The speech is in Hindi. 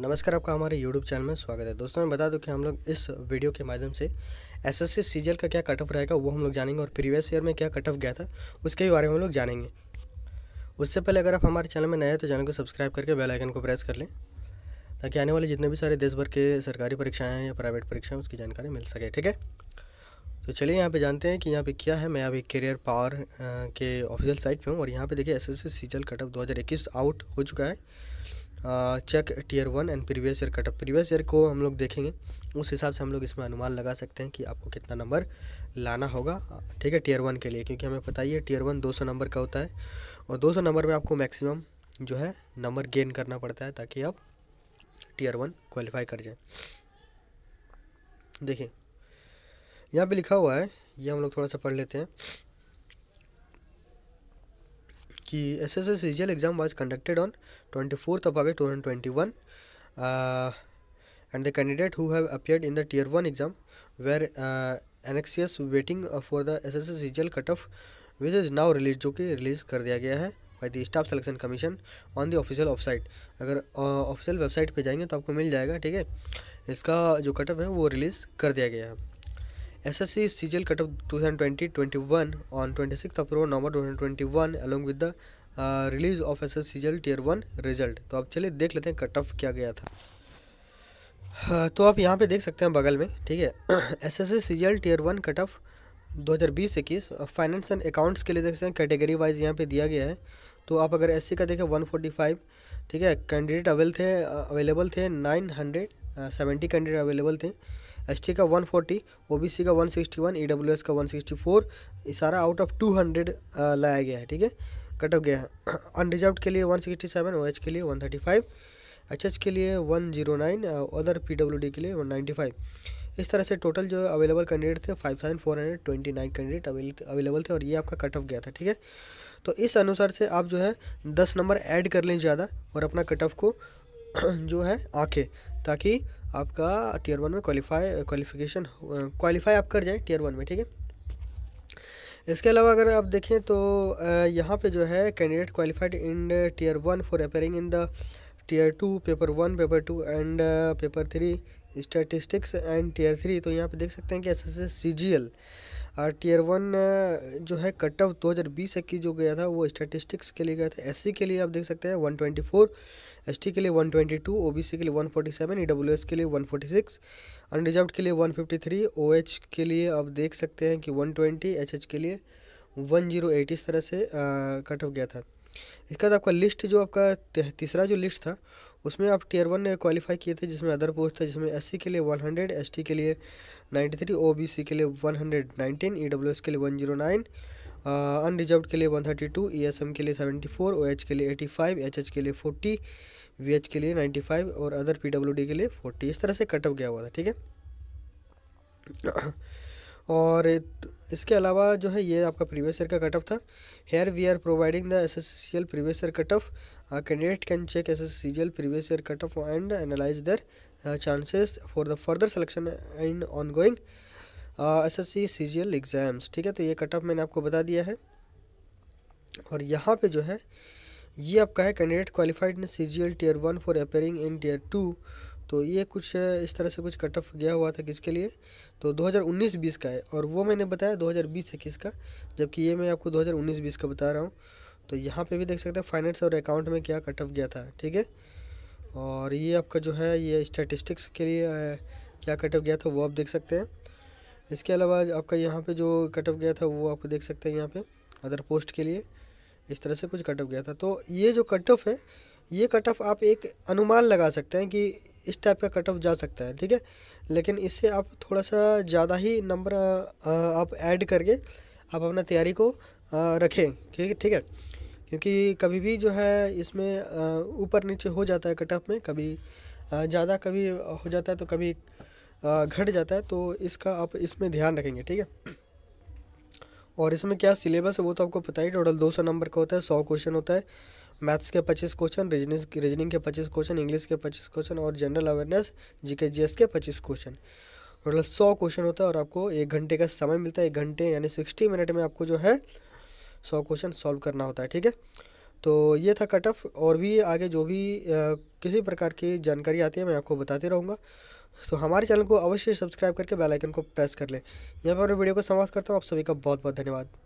नमस्कार आपका हमारे YouTube चैनल में स्वागत है दोस्तों मैं बता दूं कि हम लोग इस वीडियो के माध्यम से एस एस सी सीजल का क्या कट ऑफ रहेगा वो हम लोग जानेंगे और प्रीवियस ईयर में क्या कट ऑफ गया था उसके बारे में हम लोग जानेंगे उससे पहले अगर आप हमारे चैनल में नए हैं तो चैनल को सब्सक्राइब करके बेल आइकन को प्रेस कर लें ताकि आने वाले जितने भी सारे देश भर के सरकारी परीक्षाएँ हैं या प्राइवेट परीक्षाएँ उसकी जानकारी मिल सके ठीक है तो चलिए यहाँ पे जानते हैं कि यहाँ पे क्या है मैं अभी करियर पावर के ऑफिशियल साइट पे हूँ और यहाँ पे देखिए S S C CGL cutoff इक्कीस आउट हो चुका है check tier one and previous year cutoff previous year को हम लोग देखेंगे उस हिसाब से हम लोग इसमें अनुमान लगा सकते हैं कि आपको कितना नंबर लाना होगा ठीक है टीयर वन के लिए क्योंकि हमें पता ही है टीयर वन सौ नंबर का होता है और सौ नंबर में आपको मैक्सिमम जो है नंबर गेन करना पड़ता है ताकि आप टीयर वन क्वालिफाई कर जाएँ देखिए यहाँ पे लिखा हुआ है ये हम लोग थोड़ा सा पढ़ लेते हैं कि S S C CGL exam was conducted on twenty fourth of August two thousand twenty one and the candidate who have appeared in the tier one exam were anxious waiting for the S S C CGL cut off which is now release जो कि रिलीज़ कर दिया गया है by the staff selection commission on the official website अगर ऑफिशियल वेबसाइट पर जाएंगे तो आपको मिल जाएगा ठीक है इसका जो कटअप है वो रिलीज़ कर दिया गया है SSC CGL cut off 2020-21 on 26th of November 2021 along with the release of S S tier one result तो आप चलिए देख लेते हैं कट ऑफ क्या गया था हाँ, तो आप यहाँ पे देख सकते हैं बगल में ठीक है S S C tier one cut off दो हज़ार बीस इक्कीस फाइनेंस एंड अकाउंट्स के लिए देख सकते हैं कैटेगरी वाइज यहाँ पे दिया गया है तो आप अगर एस का देखें वन फोर्टी फाइव ठीक है कैंडिडेट अवेल थे अवेलेबल uh, थे सेवेंटी कैंडिडेट अवेलेबल थे टी का 140, ओबीसी का 161, एस का 164 ये सारा आउट ऑफ 200 लाया गया है ठीक है कट ऑफ गया है अनरिजर्व के लिए 167, एच के लिए 135, एचएच के लिए 109, अदर पीडब्ल्यूडी के लिए 195 इस तरह से टोटल जो अवेलेबल कैंडिडेट थे 5429 कैंडिडेट अवेलेबल थे और ये आपका कट ऑफ गया था ठीक है तो इस अनुसार से आप जो है दस नंबर ऐड कर लें ज़्यादा और अपना कट ऑफ को जो है आँखें ताकि आपका टीयर वन में क्वालिफाई क्वालिफिकेशन क्वालिफाई आप कर जाए टीयर वन में ठीक है इसके अलावा अगर आप देखें तो यहाँ पे जो है candidate qualified in tier one for appearing in the tier two paper one paper two and paper three statistics and tier three तो यहाँ पे देख सकते हैं कि S S C G L और टीयर वन जो है कट ऑफ दो हज़ार बीस इक्कीस जो गया था वो स्टैटिस्टिक्स के लिए गया था एस के लिए आप देख सकते हैं वन ट्वेंटी फोर एस के लिए one twenty two O B C के लिए one forty seven E W S के लिए वन फोर्टी सिक्स अनरिजर्व के लिए one fifty three O H के लिए आप देख सकते हैं कि वन ट्वेंटी एच एच के लिए वन जीरो एट इस तरह से कट ऑफ गया था इसके बाद आपका लिस्ट जो आपका तीसरा जो लिस्ट था उसमें आप टीयर वन ने क्वालिफाई किए थे जिसमें अदर पोस्ट था जिसमें एससी के लिए 100 एसटी के लिए 93 ओबीसी के लिए 119 हंड्रेड के लिए 109 अनरिजर्व के लिए 132 ईएसएम के लिए 74 ओएच के लिए 85 एचएच के लिए 40 वीएच के लिए 95 और अदर पीडब्ल्यूडी के लिए 40 इस तरह से कट ऑफ गया हुआ था ठीक है और इसके अलावा जो है ये आपका प्रीवियस ईयर का कट ऑफ था here we are providing the S S C L previous year cut off a uh, candidate can check SSCGL previous year cutoff and analyze their uh, chances for the further selection in ongoing S S C C G L exams ठीक है तो ये कट ऑफ मैंने आपको बता दिया है और यहाँ पे जो है ये आपका है candidate qualified in C G L tier one for appearing in tier two तो ये कुछ uh, इस तरह से कुछ कट ऑफ गया हुआ था किसके लिए तो 2019-20 का है और वो मैंने बताया 2020 इक्कीस का जबकि ये मैं आपको 2019-20 का बता रहा हूँ तो यहाँ पे भी देख सकते हैं फाइनेंस और अकाउंट में क्या कट ऑफ गया था ठीक है और ये आपका जो है ये स्टैटिस्टिक्स के लिए क्या कट ऑफ गया था वो आप देख सकते हैं इसके अलावा आपका यहाँ पे जो कट ऑफ गया था वो आप देख सकते हैं यहाँ पे अदर पोस्ट के लिए इस तरह से कुछ कट ऑफ गया था तो ये जो कट ऑफ है ये कट ऑफ आप एक अनुमान लगा सकते हैं कि इस टाइप का कट ऑफ जा सकता है ठीक है लेकिन इससे आप थोड़ा सा ज़्यादा ही नंबर आप ऐड करके आप अपना तैयारी को रखें ठीक है ठीक है क्योंकि कभी भी जो है इसमें ऊपर नीचे हो जाता है कटअप में कभी ज़्यादा कभी हो जाता है तो कभी घट जाता है तो इसका आप इसमें ध्यान रखेंगे ठीक है और इसमें क्या सिलेबस है वो तो आपको पता ही टोटल दो सौ नंबर का होता है सौ क्वेश्चन होता है मैथ्स के पच्चीस क्वेश्चन रीजनिंग रीजनिंग के पच्चीस क्वेश्चन इंग्लिश के पच्चीस क्वेश्चन और जनरल अवेयरनेस जी के जी एस के पच्चीस क्वेश्चन टोटल सौ क्वेश्चन होता है और आपको एक घंटे का समय मिलता है एक घंटे यानी सिक्सटी मिनट में आपको जो है सौ क्वेश्चन सॉल्व करना होता है ठीक है तो ये था कट ऑफ और भी आगे जो भी आ, किसी प्रकार की जानकारी आती है मैं आपको बताते रहूँगा तो हमारे चैनल को अवश्य सब्सक्राइब करके बेल आइकन को प्रेस कर लें यहाँ पर मैं वीडियो को समाप्त करता हूँ आप सभी का बहुत बहुत धन्यवाद